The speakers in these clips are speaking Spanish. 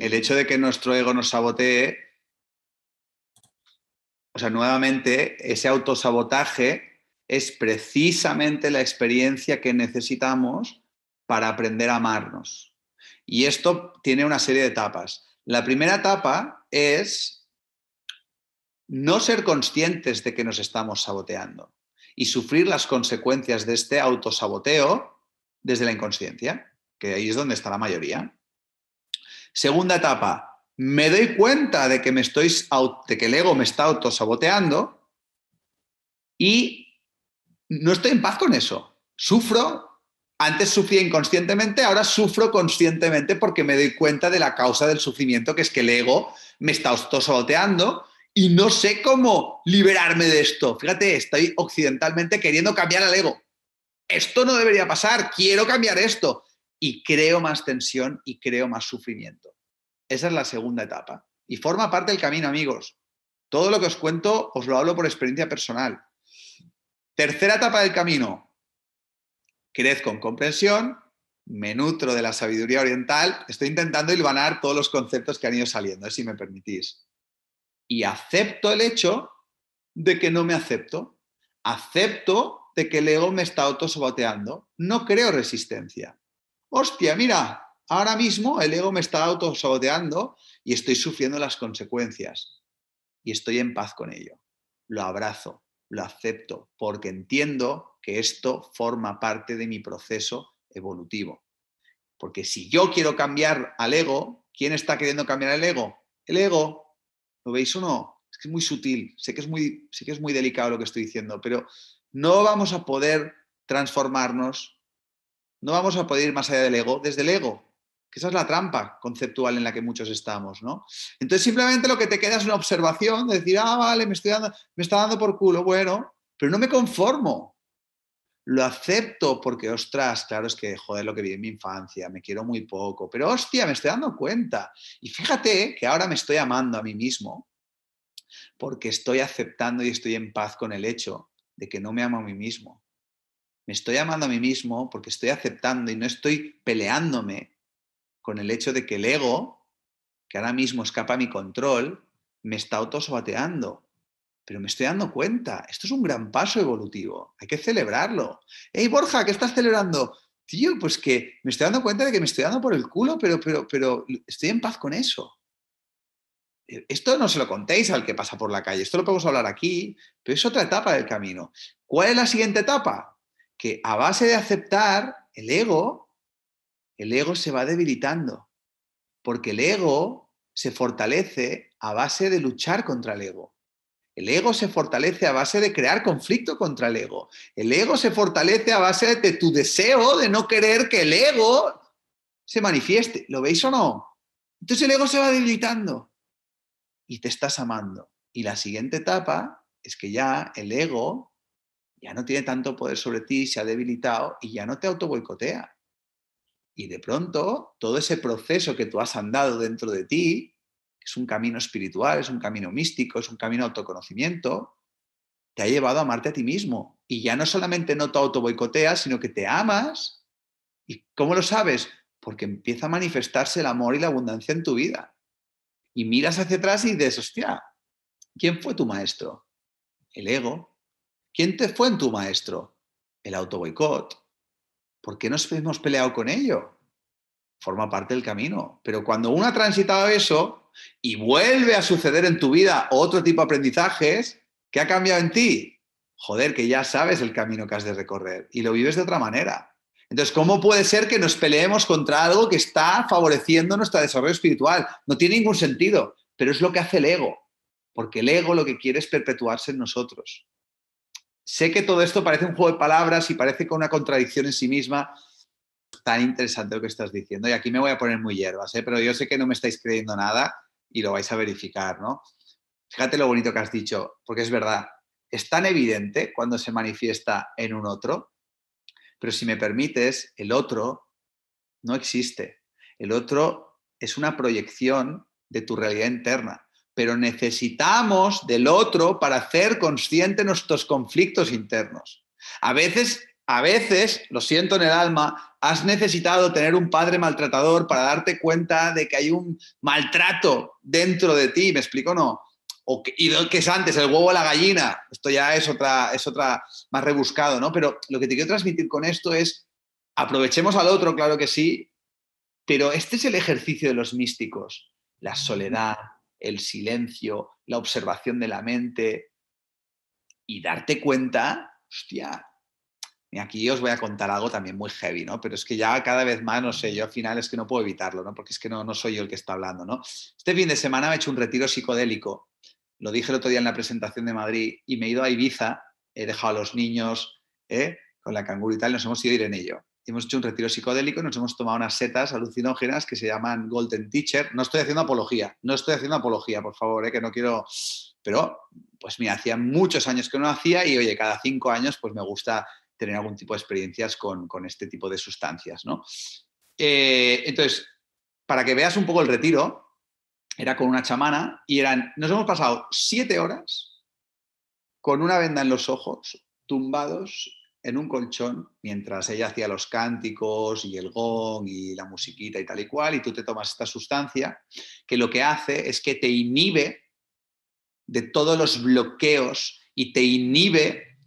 el hecho de que nuestro ego nos sabotee, o sea, nuevamente, ese autosabotaje es precisamente la experiencia que necesitamos para aprender a amarnos. Y esto tiene una serie de etapas. La primera etapa es no ser conscientes de que nos estamos saboteando y sufrir las consecuencias de este autosaboteo desde la inconsciencia, que ahí es donde está la mayoría. Segunda etapa, me doy cuenta de que, me estoy, que el ego me está autosaboteando y no estoy en paz con eso. Sufro, antes sufría inconscientemente, ahora sufro conscientemente porque me doy cuenta de la causa del sufrimiento, que es que el ego me está autosaboteando y no sé cómo liberarme de esto. Fíjate, estoy occidentalmente queriendo cambiar al ego. Esto no debería pasar, quiero cambiar esto y creo más tensión y creo más sufrimiento. Esa es la segunda etapa. Y forma parte del camino, amigos. Todo lo que os cuento os lo hablo por experiencia personal. Tercera etapa del camino. Crezco en comprensión, me nutro de la sabiduría oriental. Estoy intentando hilvanar todos los conceptos que han ido saliendo, si me permitís. Y acepto el hecho de que no me acepto. Acepto de que el ego me está autosaboteando. No creo resistencia hostia, mira, ahora mismo el ego me está autosaboteando y estoy sufriendo las consecuencias y estoy en paz con ello. Lo abrazo, lo acepto, porque entiendo que esto forma parte de mi proceso evolutivo. Porque si yo quiero cambiar al ego, ¿quién está queriendo cambiar al ego? El ego. ¿Lo veis o no? Es que es muy sutil, sé que es muy, sé que es muy delicado lo que estoy diciendo, pero no vamos a poder transformarnos no vamos a poder ir más allá del ego, desde el ego, que esa es la trampa conceptual en la que muchos estamos, ¿no? Entonces simplemente lo que te queda es una observación decir, ah, vale, me, estoy dando, me está dando por culo, bueno, pero no me conformo. Lo acepto porque, ostras, claro, es que, joder, lo que vi en mi infancia, me quiero muy poco, pero hostia, me estoy dando cuenta. Y fíjate que ahora me estoy amando a mí mismo porque estoy aceptando y estoy en paz con el hecho de que no me amo a mí mismo me estoy amando a mí mismo porque estoy aceptando y no estoy peleándome con el hecho de que el ego, que ahora mismo escapa a mi control, me está autosobateando Pero me estoy dando cuenta, esto es un gran paso evolutivo, hay que celebrarlo. ¡Ey, Borja, qué estás celebrando! Tío, pues que me estoy dando cuenta de que me estoy dando por el culo, pero, pero, pero estoy en paz con eso. E, esto no se lo contéis al que pasa por la calle, esto lo podemos hablar aquí, pero es otra etapa del camino. ¿Cuál es la siguiente etapa? que a base de aceptar el ego, el ego se va debilitando, porque el ego se fortalece a base de luchar contra el ego. El ego se fortalece a base de crear conflicto contra el ego. El ego se fortalece a base de tu deseo de no querer que el ego se manifieste. ¿Lo veis o no? Entonces el ego se va debilitando y te estás amando. Y la siguiente etapa es que ya el ego ya no tiene tanto poder sobre ti, se ha debilitado y ya no te auto boicotea. Y de pronto, todo ese proceso que tú has andado dentro de ti, que es un camino espiritual, es un camino místico, es un camino de autoconocimiento, te ha llevado a amarte a ti mismo. Y ya no solamente no te auto boicoteas, sino que te amas. ¿Y cómo lo sabes? Porque empieza a manifestarse el amor y la abundancia en tu vida. Y miras hacia atrás y dices, hostia, ¿quién fue tu maestro? El ego, ¿Quién te fue en tu maestro? El autoboycot. ¿Por qué nos hemos peleado con ello? Forma parte del camino. Pero cuando uno ha transitado eso y vuelve a suceder en tu vida otro tipo de aprendizajes, ¿qué ha cambiado en ti? Joder, que ya sabes el camino que has de recorrer y lo vives de otra manera. Entonces, ¿cómo puede ser que nos peleemos contra algo que está favoreciendo nuestro desarrollo espiritual? No tiene ningún sentido, pero es lo que hace el ego, porque el ego lo que quiere es perpetuarse en nosotros sé que todo esto parece un juego de palabras y parece con una contradicción en sí misma tan interesante lo que estás diciendo. Y aquí me voy a poner muy hierbas, ¿eh? pero yo sé que no me estáis creyendo nada y lo vais a verificar, ¿no? Fíjate lo bonito que has dicho, porque es verdad. Es tan evidente cuando se manifiesta en un otro, pero si me permites, el otro no existe. El otro es una proyección de tu realidad interna pero necesitamos del otro para hacer consciente nuestros conflictos internos. A veces, a veces, lo siento en el alma, has necesitado tener un padre maltratador para darte cuenta de que hay un maltrato dentro de ti, ¿me explico no? O que, y que es antes, el huevo o la gallina. Esto ya es otra, es otra más rebuscado, ¿no? Pero lo que te quiero transmitir con esto es, aprovechemos al otro, claro que sí, pero este es el ejercicio de los místicos. La soledad, el silencio, la observación de la mente y darte cuenta, hostia, y aquí os voy a contar algo también muy heavy, ¿no? Pero es que ya cada vez más, no sé, yo al final es que no puedo evitarlo, ¿no? Porque es que no, no soy yo el que está hablando, ¿no? Este fin de semana me he hecho un retiro psicodélico, lo dije el otro día en la presentación de Madrid, y me he ido a Ibiza, he dejado a los niños, ¿eh? Con la canguro y tal, y nos hemos ido a ir en ello hemos hecho un retiro psicodélico y nos hemos tomado unas setas alucinógenas que se llaman Golden Teacher. No estoy haciendo apología, no estoy haciendo apología, por favor, eh, que no quiero... Pero, pues mira, hacía muchos años que no hacía y, oye, cada cinco años, pues me gusta tener algún tipo de experiencias con, este tipo de sustancias, eh, entonces, para que veas un poco el retiro, era con una chamana y eran, nos hemos pasado siete horas con una venda en los ojos, tumbados en un colchón mientras ella hacía los cánticos y el gong y la musiquita y tal y cual, y tú te tomas esta sustancia que lo que hace es que te inhibe de todos los bloqueos y te inhibe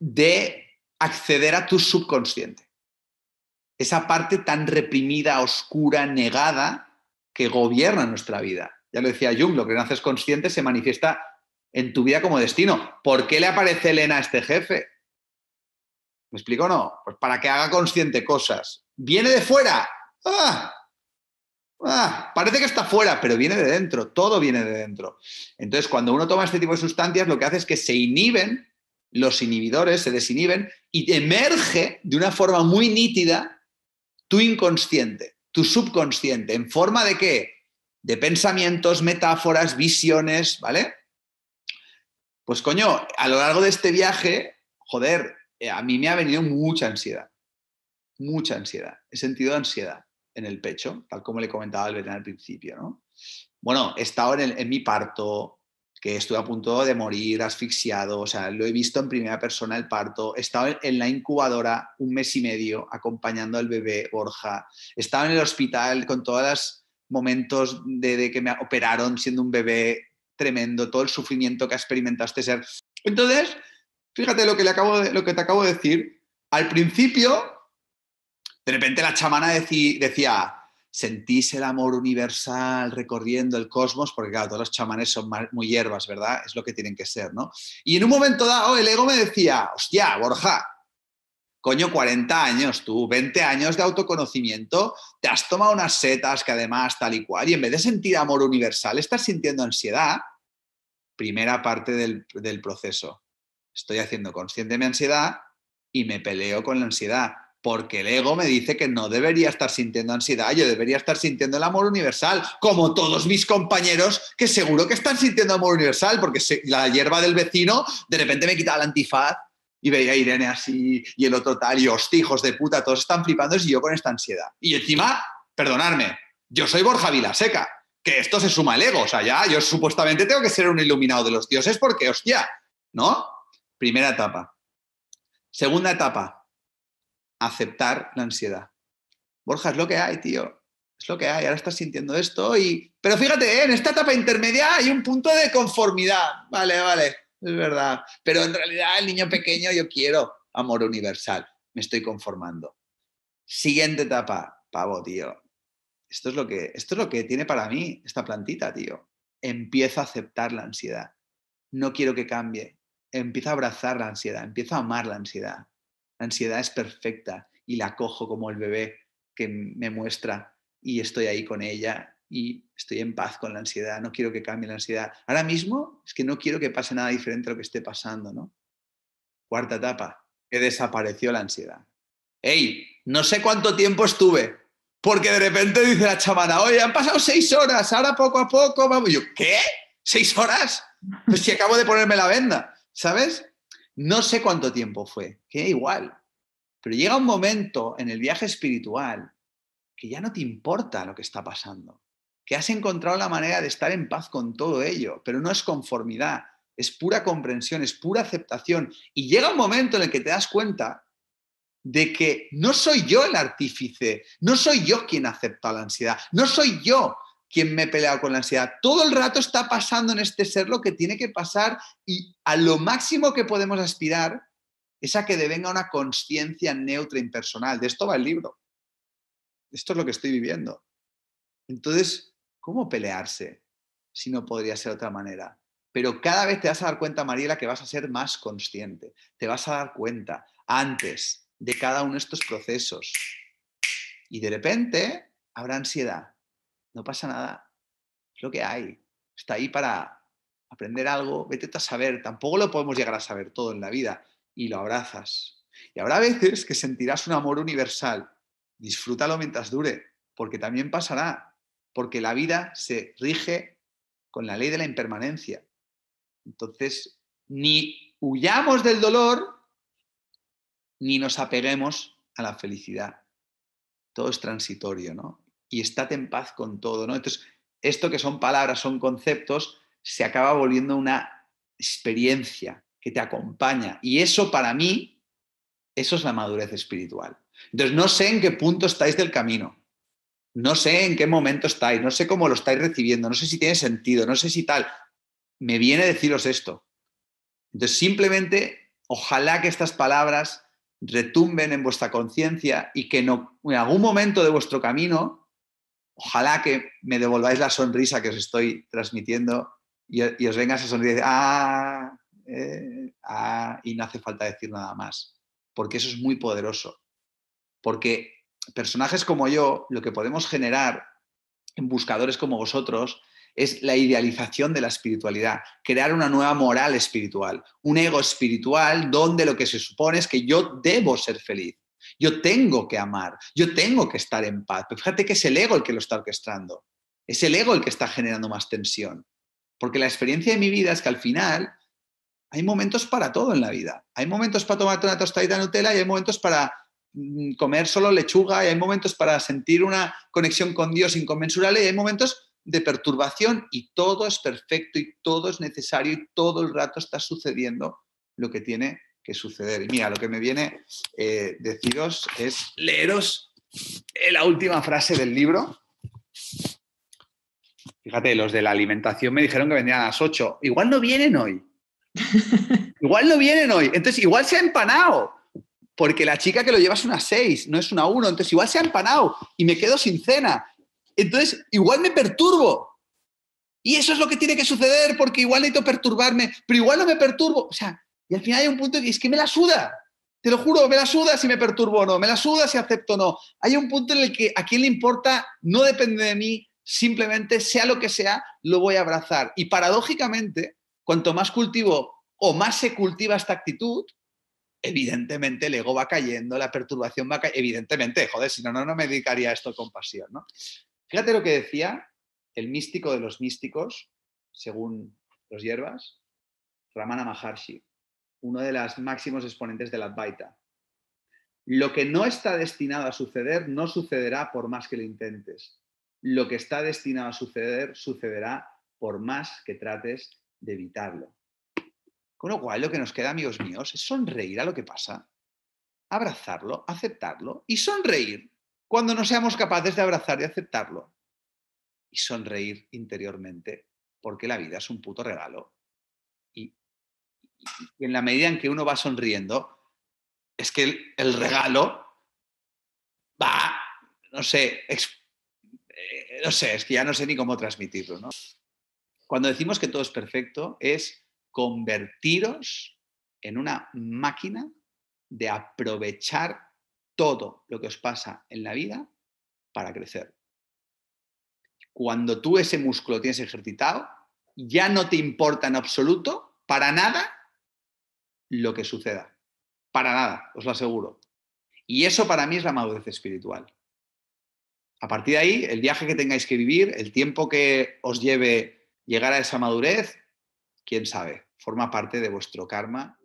de acceder a tu subconsciente. Esa parte tan reprimida, oscura, negada que gobierna nuestra vida. Ya lo decía Jung, lo que no haces consciente se manifiesta en tu vida como destino. ¿Por qué le aparece Elena a este jefe? ¿Me explico o no? Pues para que haga consciente cosas. Viene de fuera. ¡Ah! ¡Ah! Parece que está fuera, pero viene de dentro. Todo viene de dentro. Entonces, cuando uno toma este tipo de sustancias, lo que hace es que se inhiben los inhibidores, se desinhiben y emerge de una forma muy nítida tu inconsciente, tu subconsciente. ¿En forma de qué? De pensamientos, metáforas, visiones, ¿vale? Pues coño, a lo largo de este viaje, joder, eh, a mí me ha venido mucha ansiedad, mucha ansiedad. He sentido ansiedad en el pecho, tal como le comentaba al veterano al principio. ¿no? Bueno, he estado en, mi parto, que estuve a punto de morir asfixiado, o sea, lo he visto en primera persona el parto, he estado en, la incubadora un mes y medio acompañando al bebé Borja, he estado en el hospital con todos los momentos de, de que me operaron siendo un bebé tremendo, todo el sufrimiento que ha experimentado este ser. Entonces, Fíjate lo que, le acabo de, lo que te acabo de decir. Al principio, de repente la chamana decía, sentís el amor universal recorriendo el cosmos, porque claro, todos los chamanes son muy hierbas, ¿verdad? Es lo que tienen que ser, ¿no? Y en un momento dado el ego me decía, hostia, Borja, coño, 40 años tú, 20 años de autoconocimiento, te has tomado unas setas que además tal y cual, y en vez de sentir amor universal, estás sintiendo ansiedad, primera parte del proceso. Estoy haciendo consciente mi ansiedad y me peleo con la ansiedad, porque el ego me dice que no debería estar sintiendo ansiedad, yo debería estar sintiendo el amor universal, como todos mis compañeros que seguro que están sintiendo amor universal, porque la hierba del vecino de repente me quita el antifaz y veía a Irene así y el otro tal, y hostijos de puta, todos están flipando y yo con esta ansiedad. Y encima, perdonadme, yo soy Borja seca que esto se suma al ego, o sea, ya yo supuestamente tengo que ser un iluminado de los dioses porque, hostia, ¿no? Primera etapa. Segunda etapa, aceptar la ansiedad. Borja, es lo que hay, tío. Es lo que hay. Ahora estás sintiendo esto y... Pero fíjate, ¿eh? en esta etapa intermedia hay un punto de conformidad. Vale, vale, es verdad. Pero en realidad el niño pequeño yo quiero amor universal. Me estoy conformando. Siguiente etapa, pavo, tío. Esto es lo que, esto es lo que tiene para mí esta plantita, tío. Empiezo a aceptar la ansiedad. No quiero que cambie empiezo a abrazar la ansiedad, empiezo a amar la ansiedad. La ansiedad es perfecta y la cojo como el bebé que me muestra y estoy ahí con ella y estoy en paz con la ansiedad, no quiero que cambie la ansiedad. Ahora mismo es que no quiero que pase nada diferente a lo que esté pasando, ¿no? Cuarta etapa, que desapareció la ansiedad. ¡Ey! No sé cuánto tiempo estuve, porque de repente dice la chamana, oye, han pasado seis horas, ahora poco a poco vamos. ¿qué? ¿Seis horas? Pues si acabo de ponerme la venda. ¿Sabes? No sé cuánto tiempo fue, que igual. Pero llega un momento en el viaje espiritual que ya no te importa lo que está pasando, que has encontrado la manera de estar en paz con todo ello, pero no es conformidad, es pura comprensión, es pura aceptación. Y llega un momento en el que te das cuenta de que no soy yo el artífice, no soy yo quien acepta la ansiedad, no soy yo ¿Quién me he peleado con la ansiedad. Todo el rato está pasando en este ser lo que tiene que pasar y a lo máximo que podemos aspirar es a que devenga una conciencia neutra impersonal. De esto va el libro. Esto es lo que estoy viviendo. Entonces, ¿cómo pelearse si no podría ser otra manera? Pero cada vez te vas a dar cuenta, Mariela, que vas a ser más consciente. Te vas a dar cuenta antes de cada uno de estos procesos. Y de repente habrá ansiedad no pasa nada. Es lo que hay. Está ahí para aprender algo. Vete a saber. Tampoco lo podemos llegar a saber todo en la vida. Y lo abrazas. Y habrá veces que sentirás un amor universal. Disfrútalo mientras dure, porque también pasará. Porque la vida se rige con la ley de la impermanencia. Entonces, ni huyamos del dolor, ni nos apeguemos a la felicidad. Todo es transitorio, ¿no? y estate en paz con todo, ¿no? Entonces, esto que son palabras, son conceptos, se acaba volviendo una experiencia que te acompaña. Y eso para mí, eso es la madurez espiritual. Entonces, no sé en qué punto estáis del camino, no sé en qué momento estáis, no sé cómo lo estáis recibiendo, no sé si tiene sentido, no sé si tal. Me viene a deciros esto. Entonces, simplemente, ojalá que estas palabras retumben en vuestra conciencia y que en algún momento de vuestro camino ojalá que me devolváis la sonrisa que os estoy transmitiendo y, os venga esa sonrisa ah, eh, ah, y no hace falta decir nada más, porque eso es muy poderoso. Porque personajes como yo, lo que podemos generar en buscadores como vosotros es la idealización de la espiritualidad, crear una nueva moral espiritual, un ego espiritual donde lo que se supone es que yo debo ser feliz. Yo tengo que amar, yo tengo que estar en paz. Pero fíjate que es el ego el que lo está orquestando. Es el ego el que está generando más tensión. Porque la experiencia de mi vida es que al final hay momentos para todo en la vida. Hay momentos para tomarte una tostadita de Nutella y hay momentos para mm, comer solo lechuga y hay momentos para sentir una conexión con Dios inconmensurable y hay momentos de perturbación y todo es perfecto y todo es necesario y todo el rato está sucediendo lo que tiene que suceder. Y mira, lo que me viene eh, deciros es leeros eh, la última frase del libro. Fíjate, los de la alimentación me dijeron que vendrían a las 8. Igual no vienen hoy. igual no vienen hoy. Entonces, igual se ha empanado. Porque la chica que lo lleva es una 6, no es una 1. Entonces, igual se ha empanado y me quedo sin cena. Entonces, igual me perturbo. Y eso es lo que tiene que suceder porque igual necesito perturbarme, pero igual no me perturbo. O sea, y al final hay un punto que es que me la suda. Te lo juro, me la suda si me perturbo o no, me la suda si acepto o no. Hay un punto en el que a quién le importa no depende de mí, simplemente sea lo que sea, lo voy a abrazar. Y paradójicamente, cuanto más cultivo o más se cultiva esta actitud, evidentemente el ego va cayendo, la perturbación va cayendo. Evidentemente, joder, si no, no, me dedicaría a esto con pasión. Fíjate lo que decía el místico de los místicos, según los hierbas, Ramana Maharshi uno de los máximos exponentes de la baita. Lo que no está destinado a suceder no sucederá por más que lo intentes. Lo que está destinado a suceder sucederá por más que trates de evitarlo. Con lo cual, lo que nos queda, amigos míos, es sonreír a lo que pasa, abrazarlo, aceptarlo y sonreír cuando no seamos capaces de abrazar y aceptarlo. Y sonreír interiormente, porque la vida es un puto regalo y y en la medida en que uno va sonriendo, es que el, regalo va, no sé, eh, no sé, es que ya no sé ni cómo transmitirlo. Cuando decimos que todo es perfecto, es convertiros en una máquina de aprovechar todo lo que os pasa en la vida para crecer. Cuando tú ese músculo tienes ejercitado, ya no te importa en absoluto, para nada, lo que suceda. Para nada, os lo aseguro. Y eso para mí es la madurez espiritual. A partir de ahí, el viaje que tengáis que vivir, el tiempo que os lleve llegar a esa madurez, quién sabe, forma parte de vuestro karma